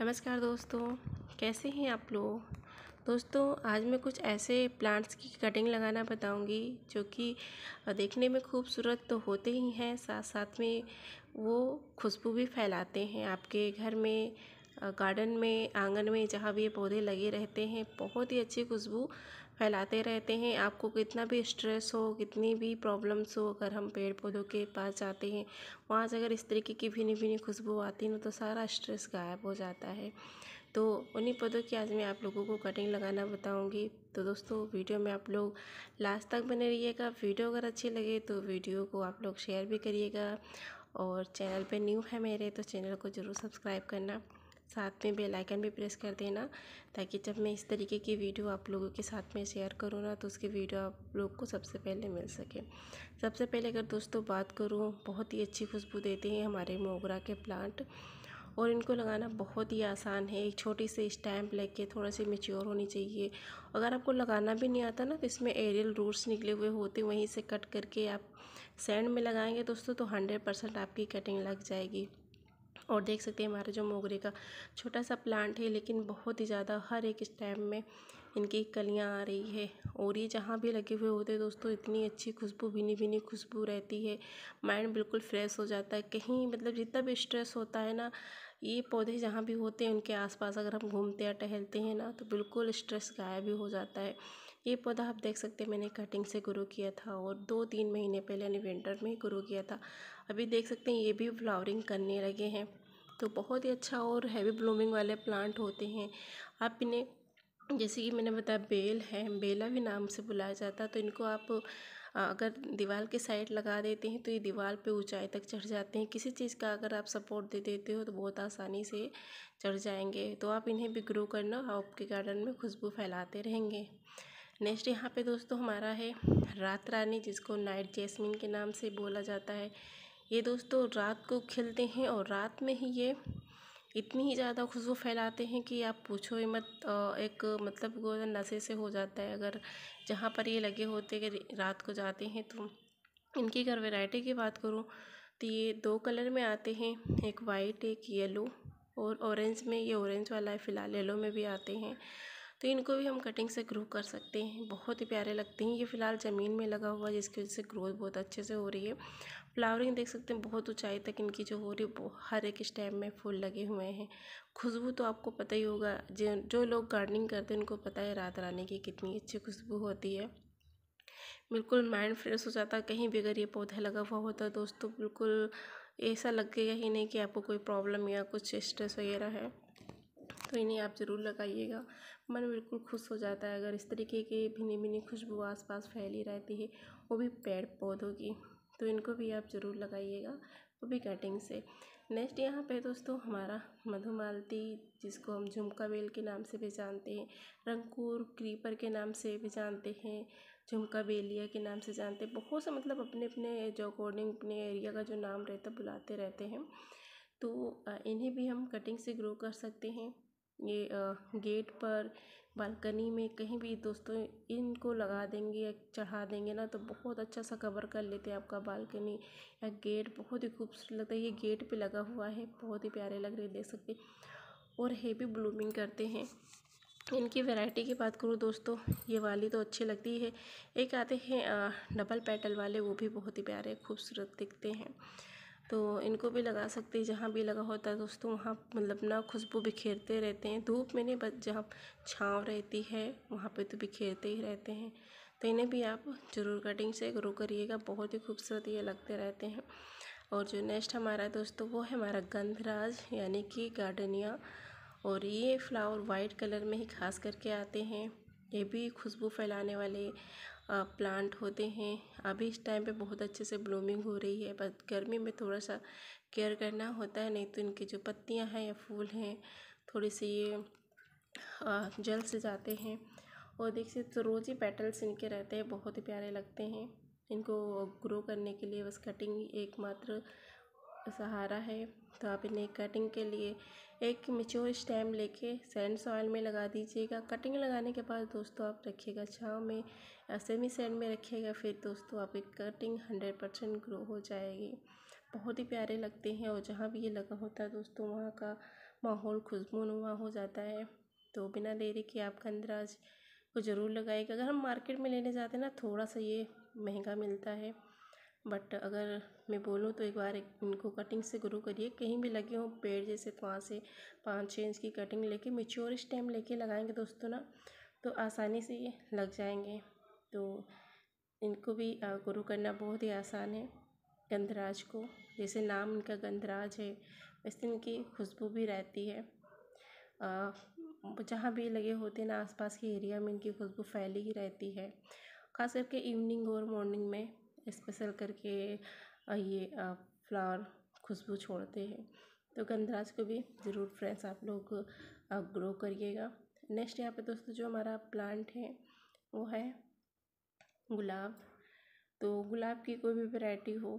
नमस्कार दोस्तों कैसे हैं आप लोग दोस्तों आज मैं कुछ ऐसे प्लांट्स की कटिंग लगाना बताऊंगी जो कि देखने में खूबसूरत तो होते ही हैं साथ साथ में वो खुशबू भी फैलाते हैं आपके घर में गार्डन में आंगन में जहाँ भी ये पौधे लगे रहते हैं बहुत ही अच्छी खुशबू फैलाते रहते हैं आपको कितना भी स्ट्रेस हो कितनी भी प्रॉब्लम्स हो अगर हम पेड़ पौधों के पास जाते हैं वहाँ से अगर इस तरीके की भीनी भीनी खुशबू आती ना तो सारा स्ट्रेस गायब हो जाता है तो उन्हीं पौधों की आज मैं आप लोगों को कटिंग लगाना बताऊंगी तो दोस्तों वीडियो में आप लोग लास्ट तक बने रहिएगा वीडियो अगर अच्छी लगे तो वीडियो को आप लोग शेयर भी करिएगा और चैनल पर न्यू है मेरे तो चैनल को ज़रूर सब्सक्राइब करना साथ में बेल आइकन भी प्रेस कर देना ताकि जब मैं इस तरीके की वीडियो आप लोगों के साथ में शेयर करूँ ना तो उसकी वीडियो आप लोग को सबसे पहले मिल सके सबसे पहले अगर दोस्तों बात करूँ बहुत ही अच्छी खुशबू देते हैं हमारे मोगरा के प्लांट और इनको लगाना बहुत ही आसान है एक छोटी सी स्टैम्प लेके थोड़ा सी मेच्योर होनी चाहिए अगर आपको लगाना भी नहीं आता ना तो इसमें एरियल रूट्स निकले हुए होते वहीं से कट करके आप सैंड में लगाएंगे दोस्तों तो हंड्रेड परसेंट आपकी कटिंग लग जाएगी और देख सकते हैं हमारा जो मोगरे का छोटा सा प्लांट है लेकिन बहुत ही ज़्यादा हर एक स्टेम में इनकी कलियाँ आ रही है और ये जहाँ भी लगे हुए होते हैं दोस्तों इतनी अच्छी खुशबू भीनी भीनी खुशबू रहती है माइंड बिल्कुल फ्रेश हो जाता है कहीं मतलब जितना भी स्ट्रेस होता है ना ये पौधे जहाँ भी होते हैं उनके आसपास अगर हम घूमते या टहलते हैं ना तो बिल्कुल स्ट्रेस गायब भी हो जाता है ये पौधा आप देख सकते हैं मैंने कटिंग से ग्रो किया था और दो तीन महीने पहले यानी विंटर में ग्रो किया था अभी देख सकते हैं ये भी फ्लावरिंग करने लगे हैं तो बहुत ही अच्छा और हैवी ब्लूमिंग वाले प्लांट होते हैं आप इन्हें जैसे कि मैंने बताया बेल है बेला भी नाम से बुलाया जाता है तो इनको आप अगर दीवार के साइड लगा देते हैं तो ये दीवार पे ऊंचाई तक चढ़ जाते हैं किसी चीज़ का अगर आप सपोर्ट दे देते हो तो बहुत आसानी से चढ़ जाएंगे तो आप इन्हें भी ग्रो करना आपके गार्डन में खुशबू फैलाते रहेंगे नेक्स्ट यहाँ पे दोस्तों हमारा है रात रानी जिसको नाइट जैस्मिन के नाम से बोला जाता है ये दोस्तों रात को खिलते हैं और रात में ही ये इतनी ही ज़्यादा खुशबू फैलाते हैं कि आप पूछो ही मत एक मतलब नशे से हो जाता है अगर जहाँ पर ये लगे होते कि रात को जाते हैं तो इनकी अगर वेराइटी की बात करूँ तो ये दो कलर में आते हैं एक वाइट एक येलो और ऑरेंज में ये ऑरेंज वाला है फ़िलहाल येलो में भी आते हैं तो इनको भी हम कटिंग से ग्रो कर सकते हैं बहुत ही प्यारे लगते हैं ये फ़िलहाल ज़मीन में लगा हुआ है जिसकी वजह से ग्रोथ बहुत अच्छे से हो रही है फ्लावरिंग देख सकते हैं बहुत ऊंचाई तक इनकी जो हो रही है हर एक स्टेम में फूल लगे हुए हैं खुशबू तो आपको पता ही होगा जो जो लोग गार्डनिंग करते हैं उनको पता है रात रानी की कितनी अच्छी खुशबू होती है बिल्कुल माइंड फ्रेश हो जाता कहीं भी अगर ये पौधा लगा हुआ होता दोस्तों बिल्कुल ऐसा लगेगा ही नहीं कि आपको कोई प्रॉब्लम या कुछ स्ट्रेस वगैरह है तो इन्हें आप ज़रूर लगाइएगा मन बिल्कुल खुश हो जाता है अगर इस तरीके की भिनी भिनी खुशबू आसपास फैली रहती है वो भी पेड़ पौधों की तो इनको भी आप ज़रूर लगाइएगा वो भी कटिंग से नेक्स्ट यहाँ पे दोस्तों हमारा मधुमालती जिसको हम झुमका बेल के नाम से भी जानते हैं रंगकूर क्रीपर के नाम से भी जानते हैं झुमका बेलिया के नाम से जानते हैं बहुत सा मतलब अपने अपने जो अकॉर्डिंग अपने एरिया का जो नाम रहता बुलाते रहते हैं तो इन्हें भी हम कटिंग से ग्रो कर सकते हैं ये गेट पर बालकनी में कहीं भी दोस्तों इनको लगा देंगे या चढ़ा देंगे ना तो बहुत अच्छा सा कवर कर लेते हैं आपका बालकनी या गेट बहुत ही खूबसूरत लगता है ये गेट पे लगा हुआ है बहुत ही प्यारे लग रहे देख सकते और हेवी ब्लूमिंग करते हैं इनकी वैरायटी की बात करूँ दोस्तों ये वाली तो अच्छी लगती है एक आते हैं डबल पेटल वाले वो भी बहुत ही प्यारे खूबसूरत दिखते हैं तो इनको भी लगा सकते हैं जहाँ भी लगा होता है दोस्तों वहाँ मतलब ना खुशबू बिखेरते रहते हैं धूप में नहीं बस जहाँ छाँव रहती है वहाँ पे तो बिखेरते ही रहते हैं तो इन्हें भी आप ज़रूर कटिंग से ग्रो करिएगा बहुत ही खूबसूरत ये लगते रहते हैं और जो नेक्स्ट हमारा दोस्तों वो है हमारा गंधराज यानी कि गार्डनिया और ये फ्लावर वाइट कलर में ही खास करके आते हैं ये भी खुशबू फैलाने वाले प्लांट होते हैं अभी इस टाइम पे बहुत अच्छे से ब्लूमिंग हो रही है बस गर्मी में थोड़ा सा केयर करना होता है नहीं तो इनकी जो पत्तियाँ हैं या फूल हैं थोड़ी सी ये जल से जाते हैं और देख सकते ही पेटल्स इनके रहते हैं बहुत ही प्यारे लगते हैं इनको ग्रो करने के लिए बस कटिंग एकमात्र सहारा है तो आप इन्हें कटिंग के लिए एक मेच्योर स्टेम लेके सैंड सॉइल में लगा दीजिएगा कटिंग लगाने के बाद दोस्तों आप रखिएगा छाँव में सेमी सैंड में रखिएगा फिर दोस्तों आपकी कटिंग हंड्रेड परसेंट ग्रो हो जाएगी बहुत ही प्यारे लगते हैं और जहाँ भी ये लगा होता है दोस्तों वहाँ का माहौल खुशबूनुमा हो जाता है तो बिना देरी के आप कंदराज को ज़रूर लगाएगा अगर हम मार्केट में लेने जाते हैं ना थोड़ा सा ये महंगा मिलता है बट अगर मैं बोलूँ तो एक बार इनको कटिंग से ग्रो करिए कहीं भी लगे हों पेड़ जैसे तो वहाँ से पाँच छः इंच की कटिंग लेके मेच्योर स्टेम लेके लगाएंगे दोस्तों ना तो आसानी से ये लग जाएंगे तो इनको भी ग्रो करना बहुत ही आसान है गंधराज को जैसे नाम इनका गंधराज है वैसे इनकी खुशबू भी रहती है जहाँ भी लगे होते हैं ना आसपास के एरिया में इनकी खुशबू फैली ही रहती है ख़ास करके इवनिंग और मॉर्निंग में स्पेशल करके ये फ्लावर खुशबू छोड़ते हैं तो गंदराज को भी ज़रूर फ्रेंड्स आप लोग ग्रो करिएगा नेक्स्ट यहाँ पे दोस्तों जो हमारा प्लांट है वो है गुलाब तो गुलाब की कोई भी वैरायटी हो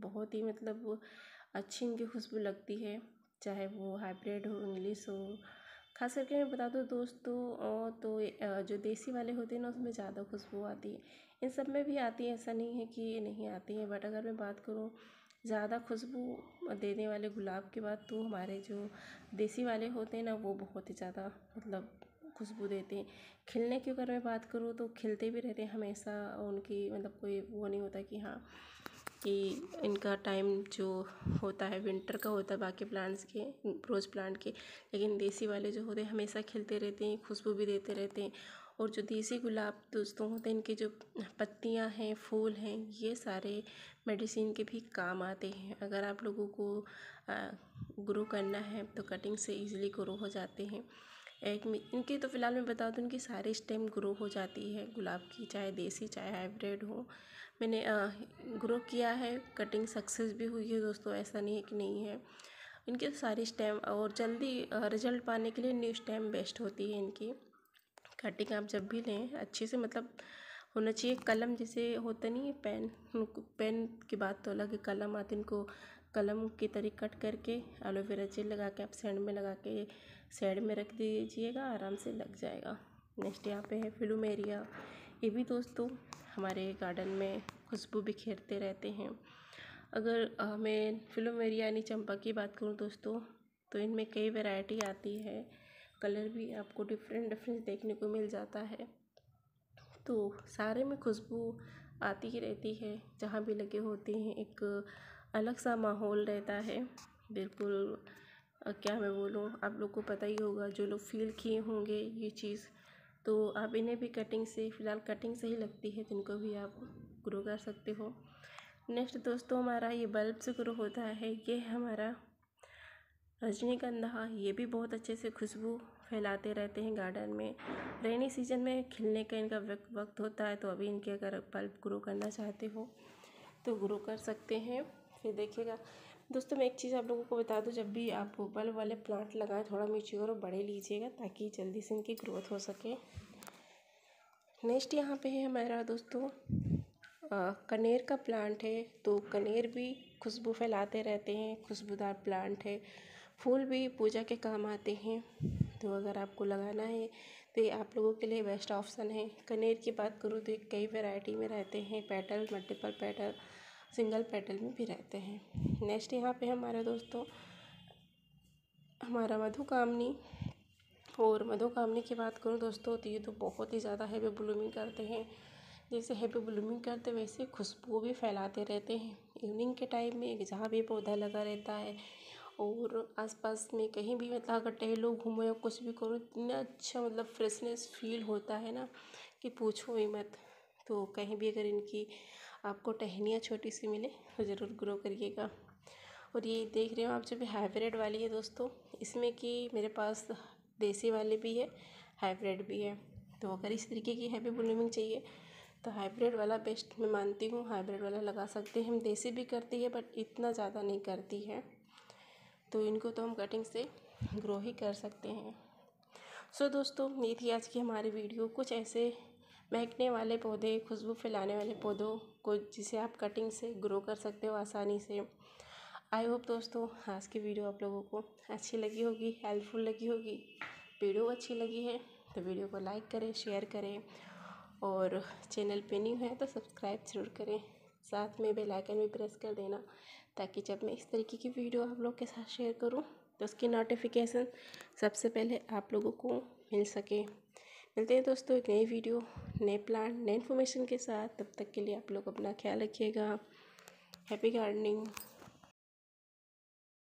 बहुत ही मतलब अच्छी इनकी खुशबू लगती है चाहे वो हाइब्रिड हो इंग्लिश हो खास करके मैं बता दूँ दोस्तों तो जो देसी वाले होते हैं ना उसमें ज़्यादा खुशबू आती है इन सब में भी आती है ऐसा नहीं है कि नहीं आती है बट अगर मैं बात करूँ ज़्यादा खुशबू देने वाले गुलाब के बाद तो हमारे जो देसी वाले होते हैं ना वो बहुत ही ज़्यादा मतलब खुशबू देते हैं खिलने की अगर मैं बात करूँ तो खिलते भी रहते हैं हमेशा उनकी मतलब कोई वो नहीं होता कि हाँ कि इनका टाइम जो होता है विंटर का होता है बाकी प्लांट्स के रोज़ प्लांट के लेकिन देसी वाले जो होते हैं हमेशा खिलते रहते हैं खुशबू भी देते रहते हैं और जो देसी गुलाब दोस्तों होते हैं इनके जो पत्तियां हैं फूल हैं ये सारे मेडिसिन के भी काम आते हैं अगर आप लोगों को ग्रो करना है तो कटिंग से ईज़िली ग्रो हो जाते हैं एक इनके तो फ़िलहाल मैं बता दूँ कि सारे स्टेम ग्रो हो जाती है गुलाब की चाहे देसी चाहे हाइब्रिड हो मैंने ग्रो किया है कटिंग सक्सेस भी हुई है दोस्तों ऐसा नहीं है कि नहीं है इनके सारे स्टेम और जल्दी रिजल्ट पाने के लिए न्यू स्टेम बेस्ट होती है इनकी कटिंग आप जब भी लें अच्छे से मतलब होना चाहिए कलम जैसे होता नहीं है पेन पेन की बात तो अलग है कलम आते इनको कलम की तरीक कट करके एलोवेरा जेल लगा के आप सैंड में लगा के सैड में रख दीजिएगा आराम से लग जाएगा नेक्स्ट यहाँ पे है फिलुमेरिया ये भी दोस्तों हमारे गार्डन में खुशबू बिखेरते रहते हैं अगर हमें फ्लूमेरिया यानी चंपा की बात करूँ दोस्तों तो इनमें कई वैरायटी आती है कलर भी आपको डिफरेंट डिफरेंट देखने को मिल जाता है तो सारे में खुशबू आती ही रहती है जहाँ भी लगे होते हैं एक अलग सा माहौल रहता है बिल्कुल क्या मैं बोलूँ आप लोग को पता ही होगा जो लोग फील किए होंगे ये चीज़ तो आप इन्हें भी कटिंग से फ़िलहाल कटिंग सही लगती है तो इनको भी आप ग्रो कर सकते हो नेक्स्ट दोस्तों हमारा ये बल्ब से ग्रो होता है ये हमारा रजनीगंधा ये भी बहुत अच्छे से खुशबू फैलाते रहते हैं गार्डन में रेनी सीजन में खिलने का इनका वक्त होता है तो अभी इनके अगर बल्ब ग्रो करना चाहते हो तो ग्रो कर सकते हैं फिर देखिएगा दोस्तों मैं एक चीज़ आप लोगों को बता दूं जब भी आप बल्ब वाले प्लांट लगाएं थोड़ा मिर्ची और बड़े लीजिएगा ताकि जल्दी से इनकी ग्रोथ हो सके नेक्स्ट यहाँ पे है हमारा दोस्तों आ, कनेर का प्लांट है तो कनेर भी खुशबू फैलाते रहते हैं खुशबूदार प्लांट है फूल भी पूजा के काम आते हैं तो अगर आपको लगाना है तो ये आप लोगों के लिए बेस्ट ऑप्शन है कनेर की बात करूँ तो कई वेराइटी में रहते हैं petal multiple petal single petal में भी रहते हैं नेक्स्ट यहाँ पे हमारे दोस्तों हमारा मधुकामनी और मधुकामनी की बात करूँ दोस्तों तो ये तो बहुत ही ज़्यादा हैवी ब्लूमिंग करते हैं जैसे हैवी ब्लूमिंग करते वैसे खुशबू भी फैलाते रहते हैं इवनिंग के टाइम में जहाँ भी पौधा लगा रहता है और आसपास में कहीं भी मतलब अगर टहलो घूमो या कुछ भी करो इतना अच्छा मतलब फ्रेशनेस फील होता है ना कि पूछो ही मत तो कहीं भी अगर इनकी आपको टहनियाँ छोटी सी मिले तो ज़रूर ग्रो करिएगा और ये देख रहे हो आप जो भी हाइब्रिड वाली है दोस्तों इसमें कि मेरे पास देसी वाली भी है हाइब्रिड भी है तो अगर इस तरीके की हैवी ब्लूमिंग चाहिए तो हाइब्रिड वाला बेस्ट मैं मानती हूँ हाइब्रिड वाला लगा सकते हैं हम देसी भी करती है बट इतना ज़्यादा नहीं करती है तो इनको तो हम कटिंग से ग्रो ही कर सकते हैं सो so, दोस्तों ये थी आज की हमारी वीडियो कुछ ऐसे महकने वाले पौधे खुशबू फैलाने वाले पौधों को जिसे आप कटिंग से ग्रो कर सकते हो आसानी से आई होप दोस्तों आज की वीडियो आप लोगों को अच्छी लगी होगी हेल्पफुल लगी होगी वीडियो अच्छी लगी है तो वीडियो को लाइक करें शेयर करें और चैनल पे न्यू है तो सब्सक्राइब जरूर करें साथ में बेल आइकन भी प्रेस कर देना ताकि जब मैं इस तरीके की वीडियो आप लोग के साथ शेयर करूं तो उसकी नोटिफिकेशन सबसे पहले आप लोगों को मिल सके मिलते हैं दोस्तों एक नई वीडियो नए प्लांट नए इन्फॉर्मेशन के साथ तब तक के लिए आप लोग अपना ख्याल रखिएगा हैप्पी गार्डनिंग